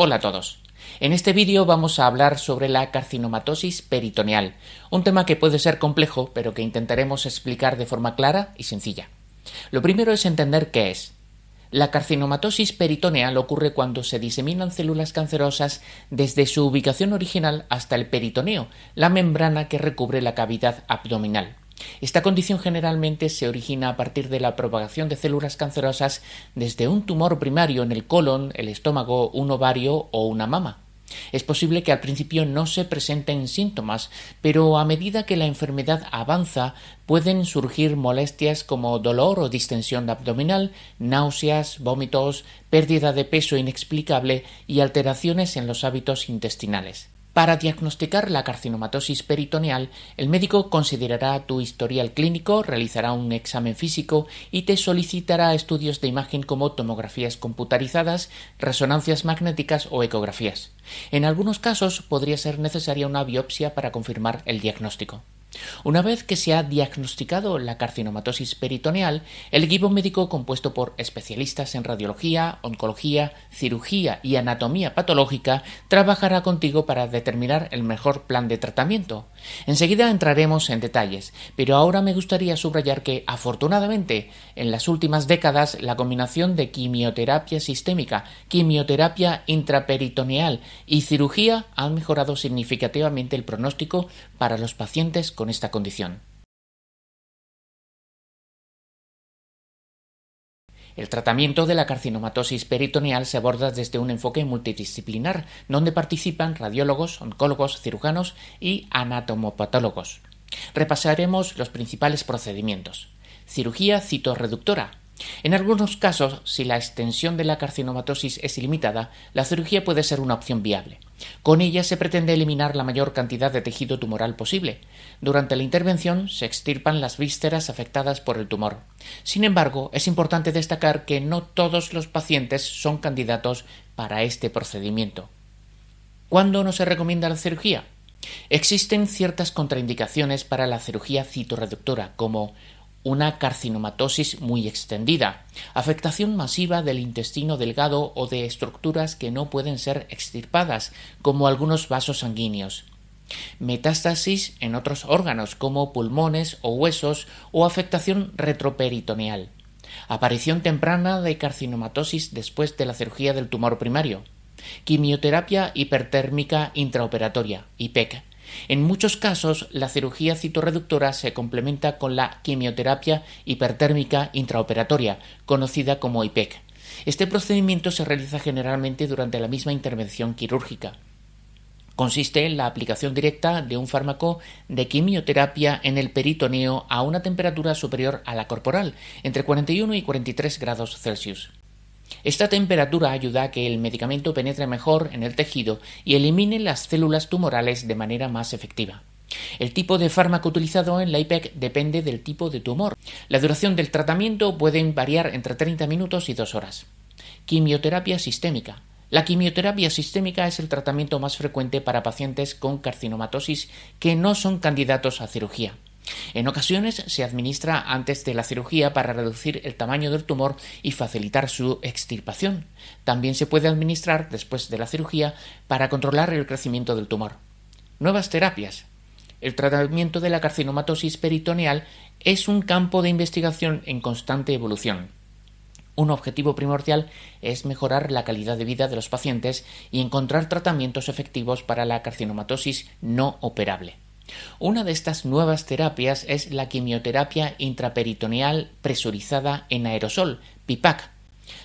Hola a todos. En este vídeo vamos a hablar sobre la carcinomatosis peritoneal, un tema que puede ser complejo, pero que intentaremos explicar de forma clara y sencilla. Lo primero es entender qué es. La carcinomatosis peritoneal ocurre cuando se diseminan células cancerosas desde su ubicación original hasta el peritoneo, la membrana que recubre la cavidad abdominal. Esta condición generalmente se origina a partir de la propagación de células cancerosas desde un tumor primario en el colon, el estómago, un ovario o una mama. Es posible que al principio no se presenten síntomas, pero a medida que la enfermedad avanza pueden surgir molestias como dolor o distensión abdominal, náuseas, vómitos, pérdida de peso inexplicable y alteraciones en los hábitos intestinales. Para diagnosticar la carcinomatosis peritoneal, el médico considerará tu historial clínico, realizará un examen físico y te solicitará estudios de imagen como tomografías computarizadas, resonancias magnéticas o ecografías. En algunos casos podría ser necesaria una biopsia para confirmar el diagnóstico. Una vez que se ha diagnosticado la carcinomatosis peritoneal, el equipo médico compuesto por especialistas en radiología, oncología, cirugía y anatomía patológica trabajará contigo para determinar el mejor plan de tratamiento. Enseguida entraremos en detalles, pero ahora me gustaría subrayar que, afortunadamente, en las últimas décadas la combinación de quimioterapia sistémica, quimioterapia intraperitoneal y cirugía han mejorado significativamente el pronóstico para los pacientes con esta condición. El tratamiento de la carcinomatosis peritoneal se aborda desde un enfoque multidisciplinar, donde participan radiólogos, oncólogos, cirujanos y anatomopatólogos. Repasaremos los principales procedimientos. Cirugía citorreductora. En algunos casos, si la extensión de la carcinomatosis es ilimitada, la cirugía puede ser una opción viable. Con ella se pretende eliminar la mayor cantidad de tejido tumoral posible. Durante la intervención se extirpan las vísceras afectadas por el tumor. Sin embargo, es importante destacar que no todos los pacientes son candidatos para este procedimiento. ¿Cuándo no se recomienda la cirugía? Existen ciertas contraindicaciones para la cirugía citoreductora, como una carcinomatosis muy extendida, afectación masiva del intestino delgado o de estructuras que no pueden ser extirpadas, como algunos vasos sanguíneos, metástasis en otros órganos como pulmones o huesos o afectación retroperitoneal, aparición temprana de carcinomatosis después de la cirugía del tumor primario, quimioterapia hipertérmica intraoperatoria, IPEC, en muchos casos, la cirugía citorreductora se complementa con la quimioterapia hipertérmica intraoperatoria, conocida como IPEC. Este procedimiento se realiza generalmente durante la misma intervención quirúrgica. Consiste en la aplicación directa de un fármaco de quimioterapia en el peritoneo a una temperatura superior a la corporal, entre 41 y 43 grados Celsius. Esta temperatura ayuda a que el medicamento penetre mejor en el tejido y elimine las células tumorales de manera más efectiva. El tipo de fármaco utilizado en la IPEC depende del tipo de tumor. La duración del tratamiento puede variar entre 30 minutos y 2 horas. Quimioterapia sistémica. La quimioterapia sistémica es el tratamiento más frecuente para pacientes con carcinomatosis que no son candidatos a cirugía. En ocasiones se administra antes de la cirugía para reducir el tamaño del tumor y facilitar su extirpación. También se puede administrar después de la cirugía para controlar el crecimiento del tumor. Nuevas terapias. El tratamiento de la carcinomatosis peritoneal es un campo de investigación en constante evolución. Un objetivo primordial es mejorar la calidad de vida de los pacientes y encontrar tratamientos efectivos para la carcinomatosis no operable. Una de estas nuevas terapias es la quimioterapia intraperitoneal presurizada en aerosol, PIPAC.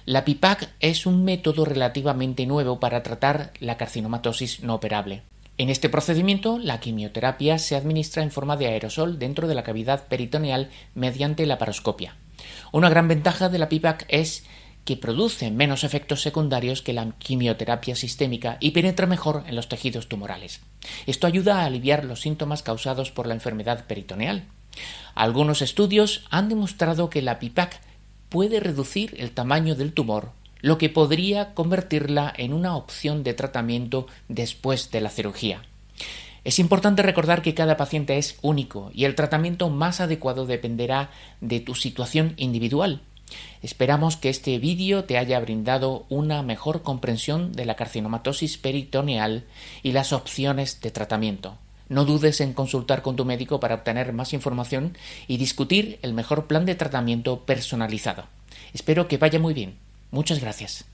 La PIPAC es un método relativamente nuevo para tratar la carcinomatosis no operable. En este procedimiento, la quimioterapia se administra en forma de aerosol dentro de la cavidad peritoneal mediante la paroscopia. Una gran ventaja de la PIPAC es que produce menos efectos secundarios que la quimioterapia sistémica y penetra mejor en los tejidos tumorales. Esto ayuda a aliviar los síntomas causados por la enfermedad peritoneal. Algunos estudios han demostrado que la PIPAC puede reducir el tamaño del tumor, lo que podría convertirla en una opción de tratamiento después de la cirugía. Es importante recordar que cada paciente es único y el tratamiento más adecuado dependerá de tu situación individual, Esperamos que este vídeo te haya brindado una mejor comprensión de la carcinomatosis peritoneal y las opciones de tratamiento. No dudes en consultar con tu médico para obtener más información y discutir el mejor plan de tratamiento personalizado. Espero que vaya muy bien. Muchas gracias.